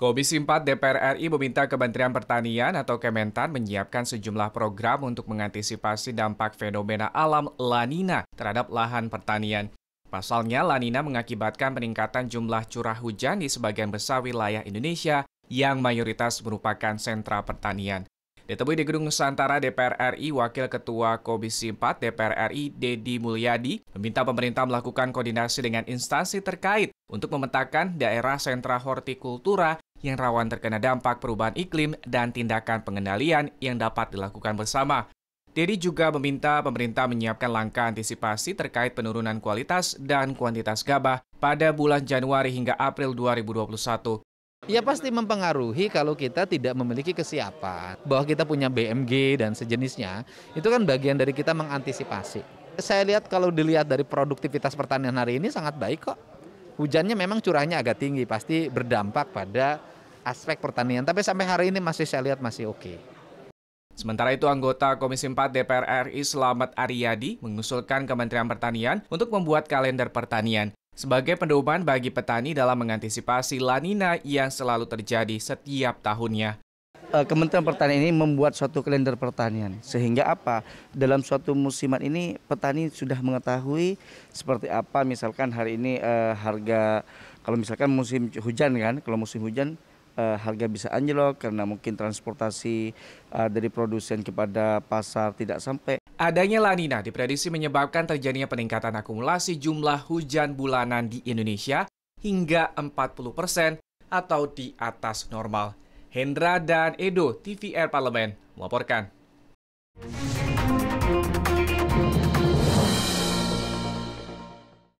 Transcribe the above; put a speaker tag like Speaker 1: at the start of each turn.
Speaker 1: Komisi 4 DPR RI meminta Kementerian Pertanian atau Kementan menyiapkan sejumlah program untuk mengantisipasi dampak fenomena alam La terhadap lahan pertanian. Pasalnya, La mengakibatkan peningkatan jumlah curah hujan di sebagian besar wilayah Indonesia yang mayoritas merupakan sentra pertanian. Ditemui di Gedung Nusantara DPR RI, Wakil Ketua Komisi 4 DPR RI, Dedi Mulyadi, meminta pemerintah melakukan koordinasi dengan instansi terkait untuk memetakan daerah sentra hortikultura yang rawan terkena dampak perubahan iklim dan tindakan pengendalian yang dapat dilakukan bersama. Dedi juga meminta pemerintah menyiapkan langkah antisipasi terkait penurunan kualitas dan kuantitas gabah pada bulan Januari hingga April 2021. Ya pasti mempengaruhi kalau kita tidak memiliki kesiapan bahwa kita punya BMG dan
Speaker 2: sejenisnya. Itu kan bagian dari kita mengantisipasi. Saya lihat kalau dilihat dari produktivitas pertanian hari ini sangat baik kok. Hujannya memang curahnya agak tinggi, pasti berdampak pada aspek pertanian. Tapi sampai hari ini masih saya lihat masih oke. Okay.
Speaker 1: Sementara itu, anggota Komisi 4 DPR RI Selamat Aryadi mengusulkan Kementerian Pertanian untuk membuat kalender pertanian sebagai pedoman bagi petani dalam mengantisipasi lanina yang selalu terjadi setiap tahunnya.
Speaker 3: Eh, Kementerian Pertanian ini membuat suatu kalender pertanian sehingga apa dalam suatu musiman ini petani sudah mengetahui seperti apa misalkan hari ini eh, harga kalau misalkan musim hujan kan kalau musim hujan uh, harga bisa anjlok karena mungkin transportasi uh, dari produsen kepada pasar tidak sampai.
Speaker 1: Adanya lanina diprediksi menyebabkan terjadinya peningkatan akumulasi jumlah hujan bulanan di Indonesia hingga 40 persen atau di atas normal. Hendra dan Edo, TVR Parlemen, melaporkan.